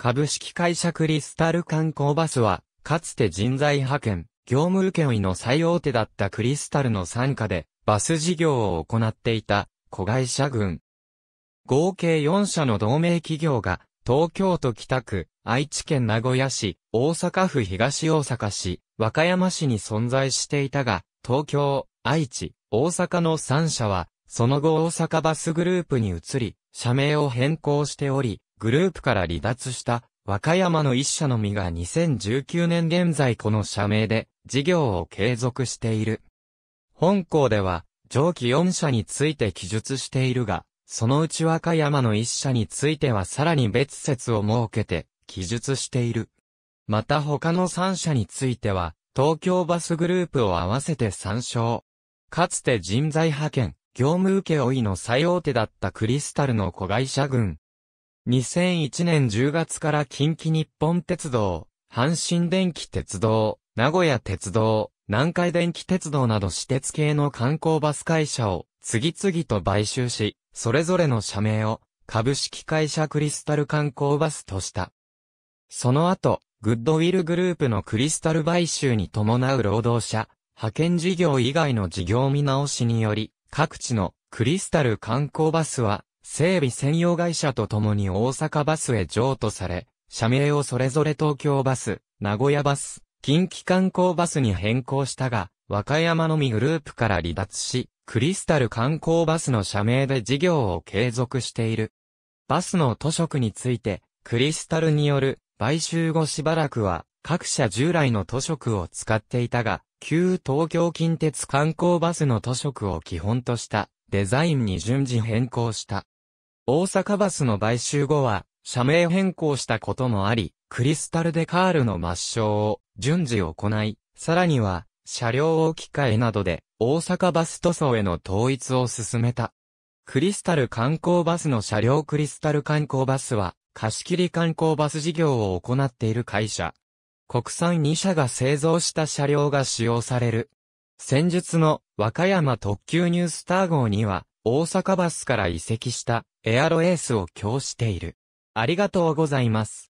株式会社クリスタル観光バスは、かつて人材派遣、業務請負の最大手だったクリスタルの傘下で、バス事業を行っていた、子会社群。合計4社の同盟企業が、東京都北区、愛知県名古屋市、大阪府東大阪市、和歌山市に存在していたが、東京、愛知、大阪の3社は、その後大阪バスグループに移り、社名を変更しており、グループから離脱した和歌山の一社のみが2019年現在この社名で事業を継続している。本校では上記4社について記述しているが、そのうち和歌山の一社についてはさらに別説を設けて記述している。また他の3社については、東京バスグループを合わせて参照。かつて人材派遣、業務請負の最大手だったクリスタルの子会社群、2001年10月から近畿日本鉄道、阪神電気鉄道、名古屋鉄道、南海電気鉄道など私鉄系の観光バス会社を次々と買収し、それぞれの社名を株式会社クリスタル観光バスとした。その後、グッドウィルグループのクリスタル買収に伴う労働者、派遣事業以外の事業見直しにより、各地のクリスタル観光バスは整備専用会社と共に大阪バスへ譲渡され、社名をそれぞれ東京バス、名古屋バス、近畿観光バスに変更したが、和歌山のみグループから離脱し、クリスタル観光バスの社名で事業を継続している。バスの図色について、クリスタルによる買収後しばらくは、各社従来の図色を使っていたが、旧東京近鉄観光バスの図色を基本としたデザインに順次変更した。大阪バスの買収後は、社名変更したこともあり、クリスタルデカールの抹消を順次行い、さらには、車両置き換えなどで、大阪バス塗装への統一を進めた。クリスタル観光バスの車両クリスタル観光バスは、貸切観光バス事業を行っている会社。国産2社が製造した車両が使用される。先日の和歌山特急ニュースター号には、大阪バスから移籍したエアロエースを供している。ありがとうございます。